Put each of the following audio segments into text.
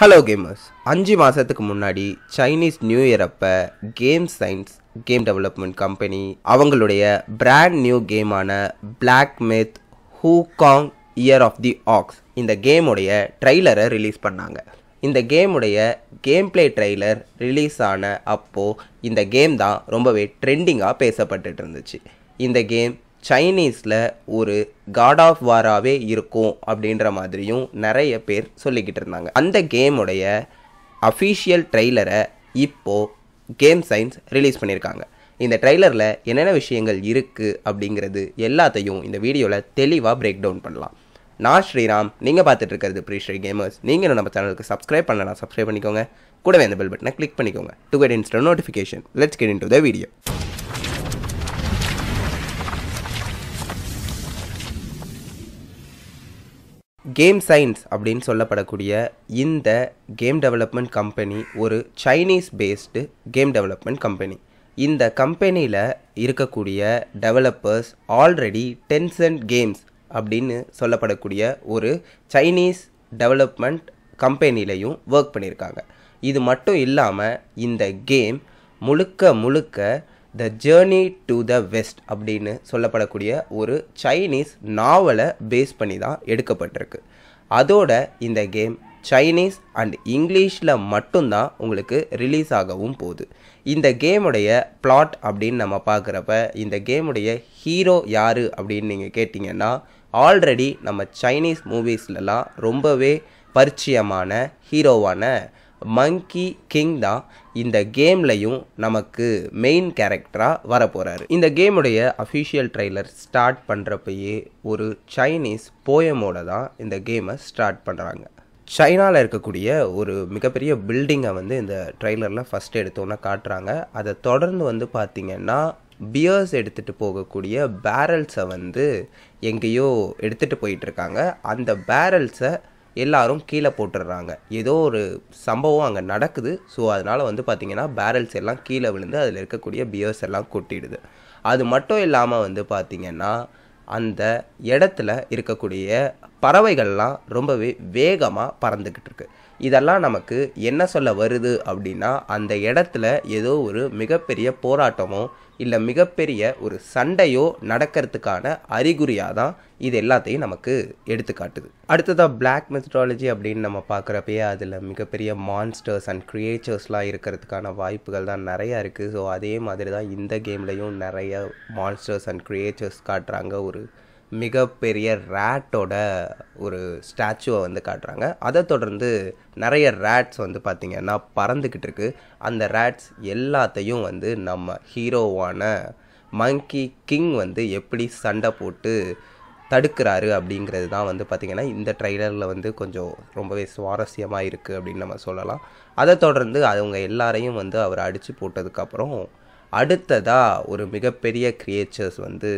hello gamers அஞ்சு மாதத்துக்கு முன்னாடி சைனீஸ் நியூ இயர் அப்போ game science game development company அவங்களுடைய பிராண்ட் நியூ கேமான பிளாக் ஹூ Wukong year of the ox இந்த கேமுடைய ட்ரெய்லரை ரிலீஸ் பண்ணாங்க இந்த கேமுடைய கேம் பிளே ட்ரெய்லர் ரிலீஸ் ஆன அப்போது இந்த கேம் தான் ரொம்பவே ட்ரெண்டிங்காக பேசப்பட்டுட்டு இருந்துச்சு இந்த கேம் சைனீஸில் ஒரு காட் ஆஃப் வாராகவே இருக்கும் அப்படின்ற மாதிரியும் நிறைய பேர் சொல்லிக்கிட்டு இருந்தாங்க அந்த கேமுடைய அஃபீஷியல் ட்ரெய்லரை இப்போது கேம் சயின்ஸ் ரிலீஸ் பண்ணியிருக்காங்க இந்த ட்ரெய்லரில் என்னென்ன விஷயங்கள் இருக்குது அப்படிங்கிறது எல்லாத்தையும் இந்த வீடியோவில் தெளிவாக பிரேக் டவுன் பண்ணலாம் நான் ஸ்ரீராம் நீங்கள் பார்த்துட்டு இருக்கிறது ப்ரீஸ்ரீ கேமர்ஸ் நீங்கள் நம்ம சேனலுக்கு சப்ஸ்கிரைப் பண்ணலாம் சப்ஸ்கிரைப் பண்ணிக்கோங்க கூடவே அந்த பெல் பட்டனை கிளிக் பண்ணிக்கோங்க to get instant notification let's get into the video game science அப்படின்னு சொல்லப்படக்கூடிய இந்த கேம் டெவலப்மெண்ட் கம்பெனி ஒரு Chinese based game development company இந்த கம்பெனியில் இருக்கக்கூடிய டெவலப்பர்ஸ் ஆல்ரெடி டென்சன்ட் கேம்ஸ் அப்படின்னு சொல்லப்படக்கூடிய ஒரு சைனீஸ் டெவலப்மெண்ட் கம்பெனிலையும் ஒர்க் பண்ணியிருக்காங்க இது மட்டும் இல்லாமல் இந்த கேம் முழுக்க முழுக்க the journey to the west அப்படின்னு சொல்லப்படக்கூடிய ஒரு சைனீஸ் நாவலை பேஸ் பண்ணி தான் எடுக்கப்பட்டிருக்கு அதோட இந்த கேம் சைனீஸ் அண்ட் இங்கிலீஷில் மட்டும்தான் உங்களுக்கு ரிலீஸ் ஆகவும் போகுது இந்த கேமுடைய பிளாட் அப்படின்னு நம்ம பார்க்குறப்ப இந்த கேமுடைய ஹீரோ யார் அப்படின்னு நீங்கள் கேட்டிங்கன்னா ஆல்ரெடி நம்ம சைனீஸ் மூவிஸ்லலாம் ரொம்பவே பரிச்சயமான ஹீரோவான மங்கி கிங் தான் இந்த கேம்லையும் நமக்கு மெயின் கேரக்டராக வரப்போகிறாரு இந்த கேமுடைய அஃபிஷியல் ட்ரெய்லர் ஸ்டார்ட் பண்ணுறப்பயே ஒரு சைனீஸ் போயமோட தான் இந்த கேமை ஸ்டார்ட் பண்ணுறாங்க சைனாவில் இருக்கக்கூடிய ஒரு மிகப்பெரிய பில்டிங்கை வந்து இந்த ட்ரெய்லரில் ஃபஸ்ட் எடுத்தோன்னே காட்டுறாங்க அதை தொடர்ந்து வந்து பார்த்திங்கன்னா பியர்ஸ் எடுத்துகிட்டு போகக்கூடிய பேரல்ஸை வந்து எங்கேயோ எடுத்துகிட்டு போயிட்டுருக்காங்க அந்த பேரல்ஸை எல்லாரும் கீழே போட்டுடுறாங்க ஏதோ ஒரு சம்பவம் அங்கே நடக்குது ஸோ அதனால் வந்து பார்த்திங்கன்னா பேரல்ஸ் எல்லாம் கீழே விழுந்து அதில் இருக்கக்கூடிய பியர்ஸ் எல்லாம் கொட்டிடுது அது மட்டும் இல்லாமல் வந்து பார்த்திங்கன்னா அந்த இடத்துல இருக்கக்கூடிய பறவைகள்லாம் ரொம்பவே வேகமாக பறந்துக்கிட்டு இருக்குது இதெல்லாம் நமக்கு என்ன சொல்ல வருது அப்படின்னா அந்த இடத்துல ஏதோ ஒரு மிகப்பெரிய போராட்டமோ இல்லை மிகப்பெரிய ஒரு சண்டையோ நடக்கிறதுக்கான அறிகுறியாக தான் இது எல்லாத்தையும் நமக்கு எடுத்துக்காட்டுது அடுத்ததாக பிளாக் மெத்தடாலஜி அப்படின்னு நம்ம பார்க்குறப்பயே அதில் மிகப்பெரிய மான்ஸ்டர்ஸ் அண்ட் க்ரியேச்சர்ஸ்லாம் இருக்கிறதுக்கான வாய்ப்புகள் தான் நிறையா இருக்குது ஸோ அதே மாதிரி தான் இந்த கேம்லேயும் நிறைய மான்ஸ்டர்ஸ் அண்ட் க்ரியேச்சர்ஸ் காட்டுறாங்க ஒரு மிகப்பெரிய ரேட்டோட ஒரு ஸ்டாச்சுவை வந்து காட்டுறாங்க அதை தொடர்ந்து நிறைய ரேட்ஸ் வந்து பார்த்திங்கன்னா பறந்துக்கிட்டு இருக்கு அந்த ரேட்ஸ் எல்லாத்தையும் வந்து நம்ம ஹீரோவான மங்கி கிங் வந்து எப்படி சண்டை போட்டு தடுக்கிறாரு அப்படிங்கிறது தான் வந்து பார்த்திங்கன்னா இந்த ட்ரைலரில் வந்து கொஞ்சம் ரொம்பவே சுவாரஸ்யமாக இருக்குது அப்படின்னு நம்ம சொல்லலாம் அதை தொடர்ந்து அவங்க எல்லாரையும் வந்து அவர் அடித்து போட்டதுக்கப்புறம் அடுத்ததாக ஒரு மிகப்பெரிய க்ரியேச்சர்ஸ் வந்து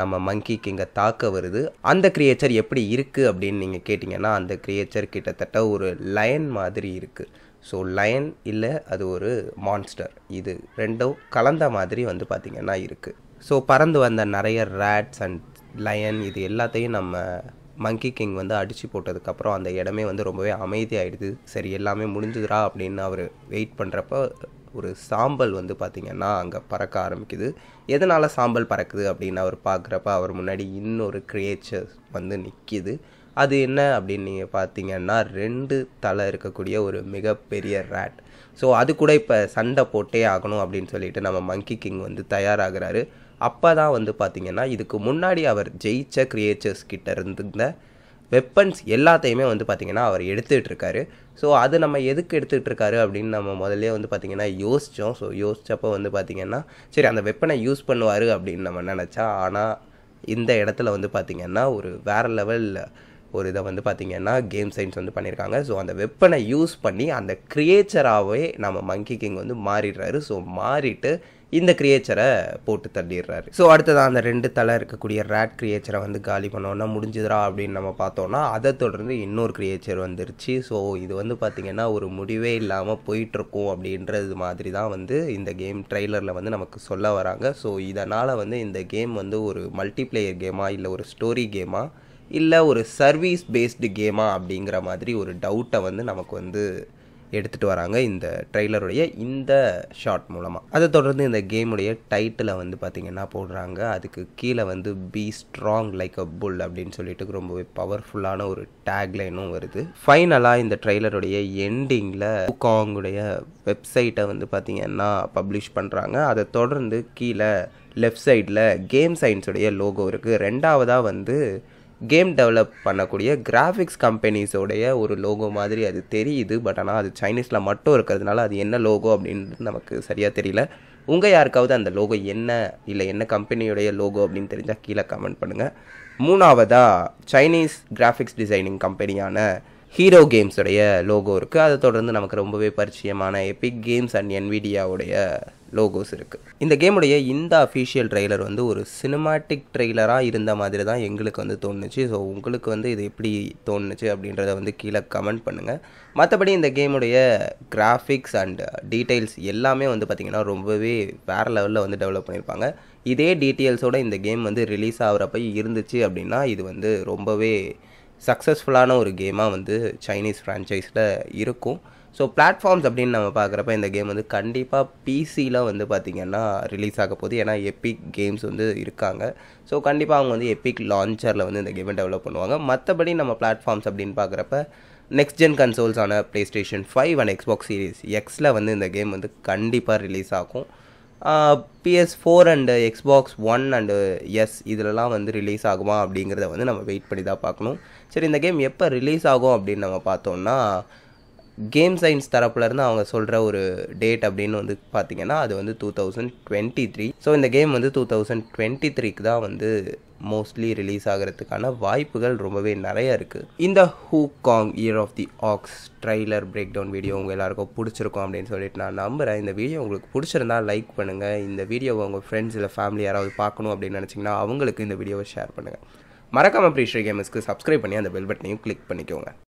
நம்ம மங்கிக்கு இங்கே தாக்க வருது அந்த கிரியேச்சர் எப்படி இருக்குது அப்படின்னு நீங்கள் கேட்டிங்கன்னா அந்த கிரியேச்சர் கிட்டத்தட்ட ஒரு லயன் மாதிரி இருக்குது ஸோ லயன் இல்லை அது ஒரு மான்ஸ்டர் இது ரெண்டும் கலந்த மாதிரி வந்து பார்த்திங்கன்னா இருக்குது ஸோ பறந்து வந்த நிறைய ரேட்ஸ் அண்ட் லயன் இது எல்லாத்தையும் நம்ம மங்கி கிங் வந்து அடித்து போட்டதுக்கப்புறம் அந்த இடமே வந்து ரொம்பவே அமைதியாகிடுது சரி எல்லாமே முடிஞ்சுதுரா அப்படின்னு அவர் வெயிட் பண்ணுறப்ப ஒரு சாம்பல் வந்து பார்த்திங்கன்னா அங்கே பறக்க ஆரம்பிக்குது எதனால் சாம்பல் பறக்குது அப்படின்னு அவர் பார்க்குறப்ப அவர் முன்னாடி இன்னொரு கிரியேச்சர் வந்து நிற்கிது அது என்ன அப்படின்னு நீங்கள் பார்த்தீங்கன்னா ரெண்டு தலை இருக்கக்கூடிய ஒரு மிகப்பெரிய ரேட் ஸோ அது கூட இப்போ சண்டை போட்டே ஆகணும் அப்படின்னு சொல்லிட்டு நம்ம மங்கி கிங் வந்து தயாராகிறாரு அப்போ தான் வந்து பார்த்திங்கன்னா இதுக்கு முன்னாடி அவர் ஜெயிச்ச கிரியேச்சர்ஸ் கிட்ட இருந்த வெப்பன்ஸ் எல்லாத்தையுமே வந்து பார்த்திங்கன்னா அவர் எடுத்துகிட்டு இருக்காரு ஸோ அது நம்ம எதுக்கு எடுத்துகிட்டு இருக்காரு அப்படின்னு நம்ம முதல்ல வந்து பார்த்திங்கன்னா யோசித்தோம் ஸோ யோசித்தப்போ வந்து பார்த்திங்கன்னா சரி அந்த வெப்பனை யூஸ் பண்ணுவார் அப்படின்னு நம்ம நினச்சா ஆனால் இந்த இடத்துல வந்து பார்த்திங்கன்னா ஒரு வேறு லெவலில் ஒரு இதை வந்து பார்த்திங்கன்னா கேம் சயின்ஸ் வந்து பண்ணியிருக்காங்க ஸோ அந்த வெப்பனை யூஸ் பண்ணி அந்த க்ரியேச்சராகவே நம்ம மங்கி கிங் வந்து மாறிடுறாரு ஸோ மாறிட்டு இந்த கிரியேச்சரை போட்டு தள்ளிடுறாரு ஸோ அடுத்ததாக அந்த ரெண்டு தலை இருக்கக்கூடிய ரேட் கிரியேச்சரை வந்து காலி பண்ணோன்னா முடிஞ்சுதுரா அப்படின்னு நம்ம பார்த்தோன்னா அதை தொடர்ந்து இன்னொரு கிரியேச்சர் வந்துருச்சு ஸோ இது வந்து பார்த்திங்கன்னா ஒரு முடிவே இல்லாமல் போயிட்டுருக்கும் அப்படின்றது மாதிரி தான் வந்து இந்த கேம் ட்ரெய்லரில் வந்து நமக்கு சொல்ல வராங்க ஸோ இதனால் வந்து இந்த கேம் வந்து ஒரு மல்டிப்ளேயர் கேமாக இல்லை ஒரு ஸ்டோரி கேமாக இல்லை ஒரு சர்வீஸ் பேஸ்டு கேமா அப்படிங்கிற மாதிரி ஒரு டவுட்டை வந்து நமக்கு வந்து எடுத்துகிட்டு வராங்க இந்த ட்ரெய்லருடைய இந்த ஷாட் மூலமாக அதை தொடர்ந்து இந்த கேமுடைய டைட்டிலை வந்து பார்த்திங்கன்னா போடுறாங்க அதுக்கு கீழே வந்து be strong like a bull அப்படின்னு சொல்லிட்டு ரொம்பவே பவர்ஃபுல்லான ஒரு டேக்லைனும் வருது ஃபைனலாக இந்த ட்ரெய்லருடைய எண்டிங்கில் ஹூகாங்குடைய வெப்சைட்டை வந்து பார்த்திங்கன்னா பப்ளிஷ் பண்ணுறாங்க அதை தொடர்ந்து கீழே லெஃப்ட் சைடில் கேம் சயின்ஸுடைய லோகோ இருக்குது ரெண்டாவதாக வந்து கேம் டெவலப் பண்ணக்கூடிய கிராஃபிக்ஸ் கம்பெனிஸோடைய ஒரு லோகோ மாதிரி அது தெரியுது பட் ஆனால் அது சைனீஸில் மட்டும் இருக்கிறதுனால அது என்ன லோகோ அப்படின்றது நமக்கு சரியாக தெரியல உங்கள் யாருக்காவது அந்த லோகோ என்ன இல்லை என்ன கம்பெனியுடைய லோகோ அப்படின்னு தெரிஞ்சால் கீழே கமெண்ட் பண்ணுங்கள் மூணாவதாக சைனீஸ் கிராஃபிக்ஸ் டிசைனிங் கம்பெனியான ஹீரோ கேம்ஸுடைய லோகோ இருக்குது அதை தொடர்ந்து நமக்கு ரொம்பவே பரிச்சயமான எபிக் கேம்ஸ் அண்ட் என்விடியாவுடைய லோகோஸ் இருக்குது இந்த கேமுடைய இந்த அஃபிஷியல் ட்ரெய்லர் வந்து ஒரு சினிமாட்டிக் ட்ரெய்லராக இருந்த மாதிரி தான் எங்களுக்கு வந்து தோணுச்சு ஸோ உங்களுக்கு வந்து இது எப்படி தோணுச்சு அப்படின்றத வந்து கீழே கமெண்ட் பண்ணுங்கள் மற்றபடி இந்த கேமுடைய கிராஃபிக்ஸ் அண்ட் டீட்டெயில்ஸ் எல்லாமே வந்து பார்த்திங்கன்னா ரொம்பவே வேறு லெவலில் வந்து டெவலப் பண்ணியிருப்பாங்க இதே டீட்டெயில்ஸோடு இந்த கேம் வந்து ரிலீஸ் ஆகிறப்ப இருந்துச்சு அப்படின்னா இது வந்து ரொம்பவே சக்ஸஸ்ஃபுல்லான ஒரு கேமாக வந்து சைனீஸ் ஃப்ரான்ச்சைஸில் இருக்கும் ஸோ பிளாட்ஃபார்ம்ஸ் அப்படின்னு நம்ம பார்க்குறப்ப இந்த கேம் வந்து கண்டிப்பாக பிசியில் வந்து பார்த்திங்கன்னா ரிலீஸ் ஆக போகுது ஏன்னா எப்பிக் கேம்ஸ் வந்து இருக்காங்க ஸோ கண்டிப்பாக அவங்க வந்து எப்பிக் லான்ச்சரில் வந்து இந்த கேமை டெவலப் பண்ணுவாங்க மற்றபடி நம்ம பிளாட்ஃபார்ம்ஸ் அப்படின்னு பார்க்குறப்ப நெக்ஸ்ட் ஜென் கன்சோல்ஸான PlayStation five and Xbox series எக்ஸில் வந்து இந்த கேம் வந்து கண்டிப்பாக ரிலீஸ் ஆகும் PS four and Xbox one and S இதிலலாம் வந்து ரிலீஸ் ஆகுமா அப்படிங்கிறத வந்து நம்ம வெயிட் பண்ணி தான் பார்க்கணும் சரி இந்த கேம் எப்போ ரிலீஸ் ஆகும் அப்படின்னு நம்ம பார்த்தோம்னா கேம் சயின்ஸ் தரப்புலேருந்து அவங்க சொல்கிற ஒரு டேட் அப்படின்னு வந்து பார்த்திங்கன்னா அது வந்து two thousand twenty three so இந்த கேம் வந்து டூ தௌசண்ட் டுவெண்ட்டி த்ரீக்கு தான் வந்து மோஸ்ட்லி ரிலீஸ் ஆகிறதுக்கான வாய்ப்புகள் ரொம்பவே நிறைய இருக்குது இந்த Wukong year of the ox trailer breakdown video உங்கள் எல்லாருக்கும் பிடிச்சிருக்கும் அப்படின்னு சொல்லிட்டு நான் நம்புகிறேன் இந்த வீடியோ உங்களுக்கு பிடிச்சிருந்தா லைக் பண்ணுங்கள் இந்த வீடியோவை உங்கள் ஃப்ரெண்ட்ஸ் இல்லை ஃபேமிலி யாராவது பார்க்கணும் அப்படின்னு நினச்சிங்கன்னா அவங்களுக்கு இந்த வீடியோவை ஷேர் பண்ணுங்கள் மறக்காமல் ப்ரீ கேமஸ்க்கு சப்ஸ்கிரைப் பண்ணி அந்த பெல் பட்டனையும் கிளிக் பண்ணிக்கோங்க